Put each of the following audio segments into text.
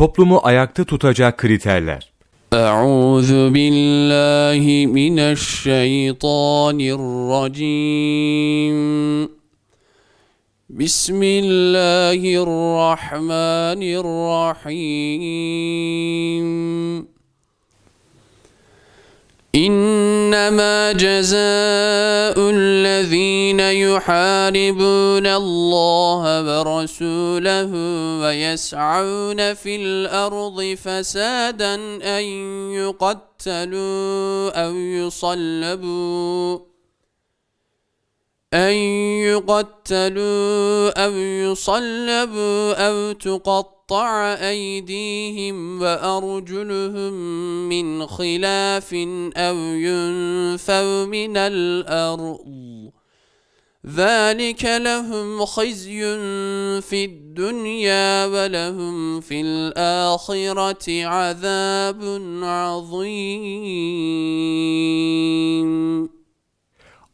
Toplumu ayakta tutacak kriterler. Euzu billahi mineşşeytanirracim. Bismillahirrahmanirrahim. İnne إنما جزاء الذين يحاربون الله ورسوله ويسعون في الأرض فسادا أن يقتلوا أو يصلبوا أن يقتلوا أو يصلبوا أو تقطعوا وقطع أيديهم وأرجلهم من خلاف أو ينفوا من الأرض ذلك لهم خزي في الدنيا ولهم في الآخرة عذاب عظيم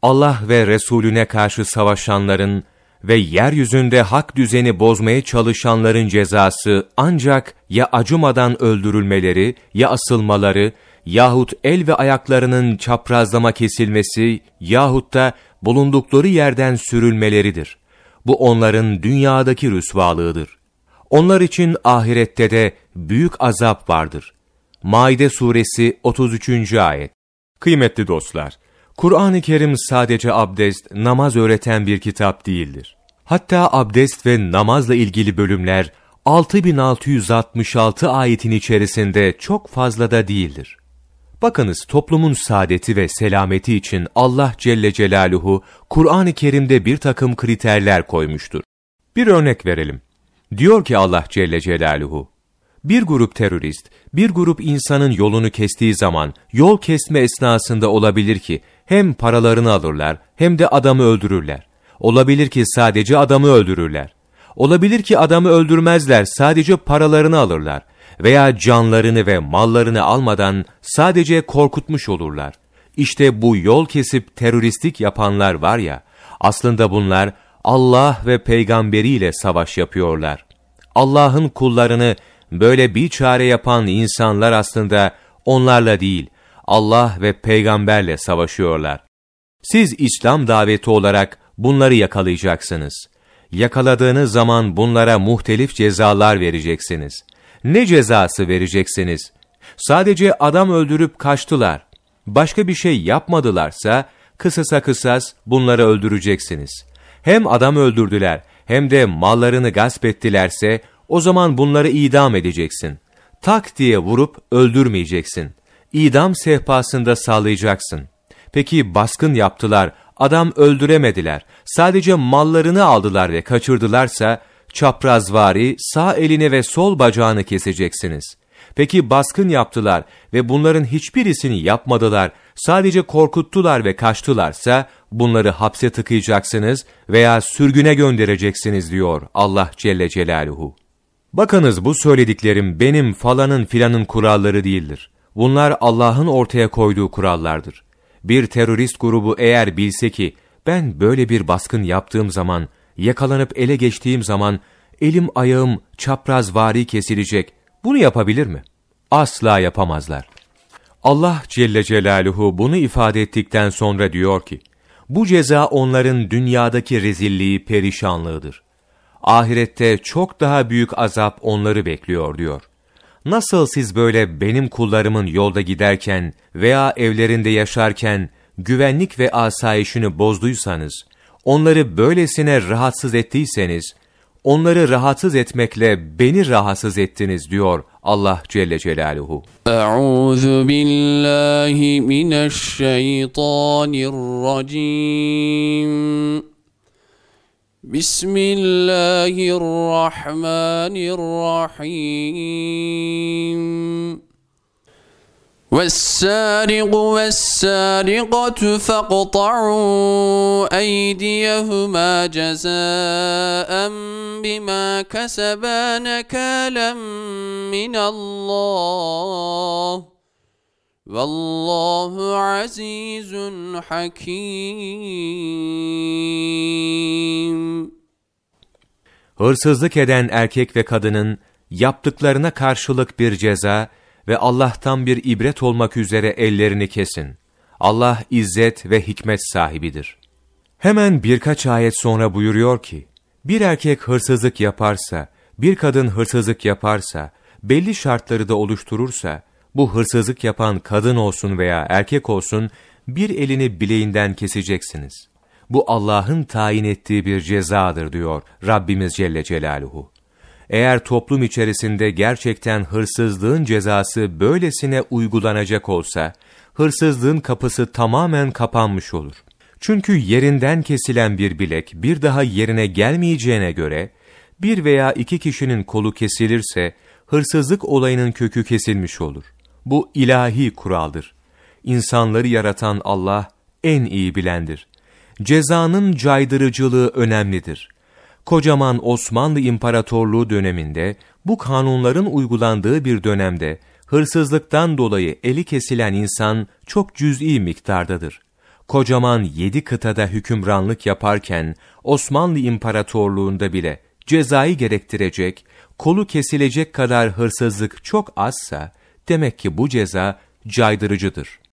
Allah ve Resulüne karşı savaşanların ve yeryüzünde hak düzeni bozmaya çalışanların cezası ancak ya acımadan öldürülmeleri, ya asılmaları, yahut el ve ayaklarının çaprazlama kesilmesi, yahut da bulundukları yerden sürülmeleridir. Bu onların dünyadaki rüsvalığıdır. Onlar için ahirette de büyük azap vardır. Maide Suresi 33. Ayet Kıymetli dostlar, Kur'an-ı Kerim sadece abdest, namaz öğreten bir kitap değildir. Hatta abdest ve namazla ilgili bölümler 6666 ayetin içerisinde çok fazla da değildir. Bakınız toplumun saadeti ve selameti için Allah Celle Celaluhu Kur'an-ı Kerim'de bir takım kriterler koymuştur. Bir örnek verelim. Diyor ki Allah Celle Celaluhu, bir grup terörist, bir grup insanın yolunu kestiği zaman, yol kesme esnasında olabilir ki, hem paralarını alırlar, hem de adamı öldürürler. Olabilir ki sadece adamı öldürürler. Olabilir ki adamı öldürmezler, sadece paralarını alırlar. Veya canlarını ve mallarını almadan sadece korkutmuş olurlar. İşte bu yol kesip teröristlik yapanlar var ya, aslında bunlar Allah ve peygamberiyle savaş yapıyorlar. Allah'ın kullarını böyle bir çare yapan insanlar aslında onlarla değil, Allah ve peygamberle savaşıyorlar. Siz İslam daveti olarak bunları yakalayacaksınız. Yakaladığınız zaman bunlara muhtelif cezalar vereceksiniz. Ne cezası vereceksiniz? Sadece adam öldürüp kaçtılar. Başka bir şey yapmadılarsa kısasa kısas bunları öldüreceksiniz. Hem adam öldürdüler hem de mallarını gasp ettilerse o zaman bunları idam edeceksin. Tak diye vurup öldürmeyeceksin. İdam sehpasında sağlayacaksın. Peki baskın yaptılar, adam öldüremediler, sadece mallarını aldılar ve kaçırdılarsa, çaprazvari sağ elini ve sol bacağını keseceksiniz. Peki baskın yaptılar ve bunların hiçbirisini yapmadılar, sadece korkuttular ve kaçtılarsa, bunları hapse tıkayacaksınız veya sürgüne göndereceksiniz diyor Allah Celle Celaluhu. Bakınız bu söylediklerim benim falanın filanın kuralları değildir. Bunlar Allah'ın ortaya koyduğu kurallardır. Bir terörist grubu eğer bilse ki ben böyle bir baskın yaptığım zaman, yakalanıp ele geçtiğim zaman elim ayağım çaprazvari kesilecek. Bunu yapabilir mi? Asla yapamazlar. Allah Celle Celaluhu bunu ifade ettikten sonra diyor ki, bu ceza onların dünyadaki rezilliği, perişanlığıdır ahirette çok daha büyük azap onları bekliyor diyor. Nasıl siz böyle benim kullarımın yolda giderken veya evlerinde yaşarken güvenlik ve asayişini bozduysanız, onları böylesine rahatsız ettiyseniz, onları rahatsız etmekle beni rahatsız ettiniz diyor Allah Celle Celaluhu. Euzu billahi mineşşeytanirracim. بسم الله الرحمن الرحيم والسارق والسارقة فاقطعوا أيديهما جزاء بما كسبا نكالا من الله Vallahu azizun hakim. Hırsızlık eden erkek ve kadının yaptıklarına karşılık bir ceza ve Allah'tan bir ibret olmak üzere ellerini kesin. Allah izzet ve hikmet sahibidir. Hemen birkaç ayet sonra buyuruyor ki, bir erkek hırsızlık yaparsa, bir kadın hırsızlık yaparsa, belli şartları da oluşturursa, bu hırsızlık yapan kadın olsun veya erkek olsun, bir elini bileğinden keseceksiniz. Bu Allah'ın tayin ettiği bir cezadır diyor Rabbimiz Celle Celaluhu. Eğer toplum içerisinde gerçekten hırsızlığın cezası böylesine uygulanacak olsa, hırsızlığın kapısı tamamen kapanmış olur. Çünkü yerinden kesilen bir bilek bir daha yerine gelmeyeceğine göre, bir veya iki kişinin kolu kesilirse, hırsızlık olayının kökü kesilmiş olur. Bu ilahi kuraldır. İnsanları yaratan Allah en iyi bilendir. Cezanın caydırıcılığı önemlidir. Kocaman Osmanlı İmparatorluğu döneminde bu kanunların uygulandığı bir dönemde hırsızlıktan dolayı eli kesilen insan çok cüz'i miktardadır. Kocaman yedi kıtada hükümranlık yaparken Osmanlı İmparatorluğunda bile cezayı gerektirecek, kolu kesilecek kadar hırsızlık çok azsa, Demek ki bu ceza caydırıcıdır.